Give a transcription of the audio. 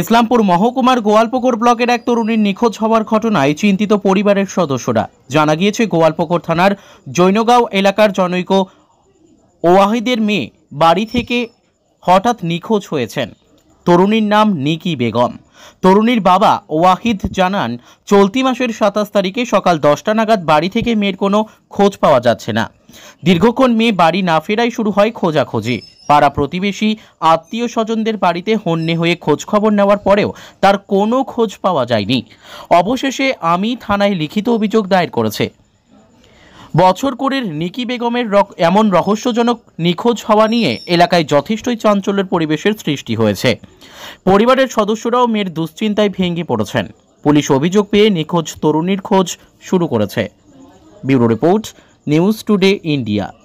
ইসলামপুর মহকুমার গোয়ালপুকুর ব্লকের এক তরুণীর নিখোঁজ হওয়ার ঘটনায় চিন্তিত পরিবারের সদস্যরা জানা গিয়েছে গোয়ালপুকুর থানার জৈনগাঁও এলাকার জনৈক ওয়াহিদের মেয়ে বাড়ি থেকে হঠাৎ নিখোঁজ হয়েছেন তরুণীর নাম নিকি বেগম তরুণীর বাবা ওয়াহিদ জানান চলতি মাসের সাতাশ তারিখে সকাল দশটা নাগাদ বাড়ি থেকে মেয়ের কোনো খোঁজ পাওয়া যাচ্ছে না দীর্ঘক্ষণ মেয়ে বাড়ি না ফেরাই শুরু হয় খোঁজাখোঁজি পাড়া প্রতিবেশী আত্মীয় স্বজনদের বাড়িতে হন্যে হয়ে খোঁজখবর নেওয়ার পরেও তার কোনো খোঁজ পাওয়া যায়নি অবশেষে আমি থানায় লিখিত অভিযোগ দায়ের করেছে বছর কুড়ির নিকি বেগমের এমন রহস্যজনক নিখোঁজ হওয়া নিয়ে এলাকায় যথেষ্টই চাঞ্চল্যের পরিবেশের সৃষ্টি হয়েছে পরিবারের সদস্যরাও মেয়ের দুশ্চিন্তায় ভেঙে পড়েছেন পুলিশ অভিযোগ পেয়ে নিখোঁজ তরুণীর খোঁজ শুরু করেছে bureau report news today India